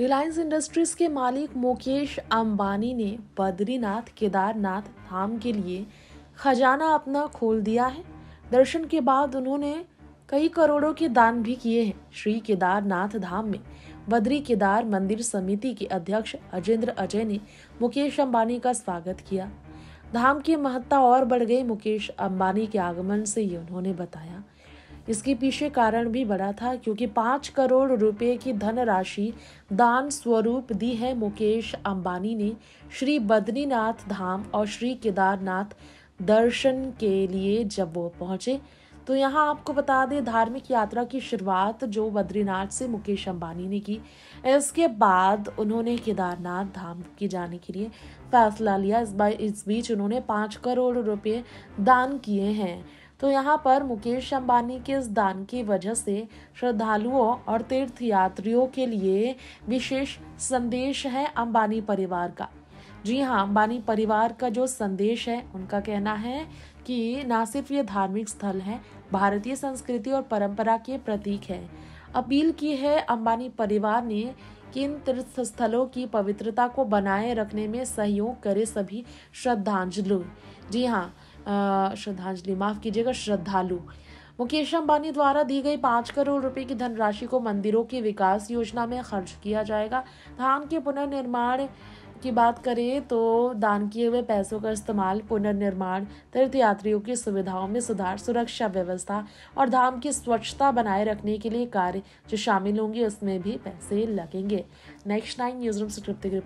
Reliance industries के मालिक मुकेश अंबानी ने बद्रीनाथ केदारनाथ धाम के लिए खजाना अपना खोल दिया है दर्शन के बाद उन्होंने कई करोड़ों के दान भी किए हैं श्री केदारनाथ धाम में बद्री केदार मंदिर समिति के अध्यक्ष अजेंद्र अजय ने मुकेश अंबानी का स्वागत किया धाम की महत्ता और बढ़ गई मुकेश अंबानी के आगमन से ये उन्होंने बताया इसके पीछे कारण भी बड़ा था क्योंकि पाँच करोड़ रुपए की धनराशि दान स्वरूप दी है मुकेश अंबानी ने श्री बद्रीनाथ धाम और श्री केदारनाथ दर्शन के लिए जब वो पहुंचे तो यहाँ आपको बता दें धार्मिक यात्रा की शुरुआत जो बद्रीनाथ से मुकेश अंबानी ने की इसके बाद उन्होंने केदारनाथ धाम के जाने के लिए फैसला लिया इस, इस बीच उन्होंने पाँच करोड़ रुपए दान किए हैं तो यहाँ पर मुकेश अंबानी के इस दान की वजह से श्रद्धालुओं और तीर्थयात्रियों के लिए विशेष संदेश है अंबानी परिवार का जी हाँ अंबानी परिवार का जो संदेश है उनका कहना है कि ना सिर्फ ये धार्मिक स्थल है भारतीय संस्कृति और परंपरा के प्रतीक है अपील की है अंबानी परिवार ने कि इन तीर्थ स्थलों की पवित्रता को बनाए रखने में सहयोग करे सभी श्रद्धांजलि जी हाँ श्रद्धांजलि माफ़ कीजिएगा श्रद्धालु मुकेश अंबानी द्वारा दी गई पाँच करोड़ रुपए की धनराशि को मंदिरों की विकास योजना में खर्च किया जाएगा धाम के पुनर्निर्माण की बात करें तो दान किए हुए पैसों का इस्तेमाल पुनर्निर्माण तीर्थयात्रियों की सुविधाओं में सुधार सुरक्षा व्यवस्था और धाम की स्वच्छता बनाए रखने के लिए कार्य जो शामिल होंगे उसमें भी पैसे लगेंगे नेक्स्ट नाइन न्यूज रूम से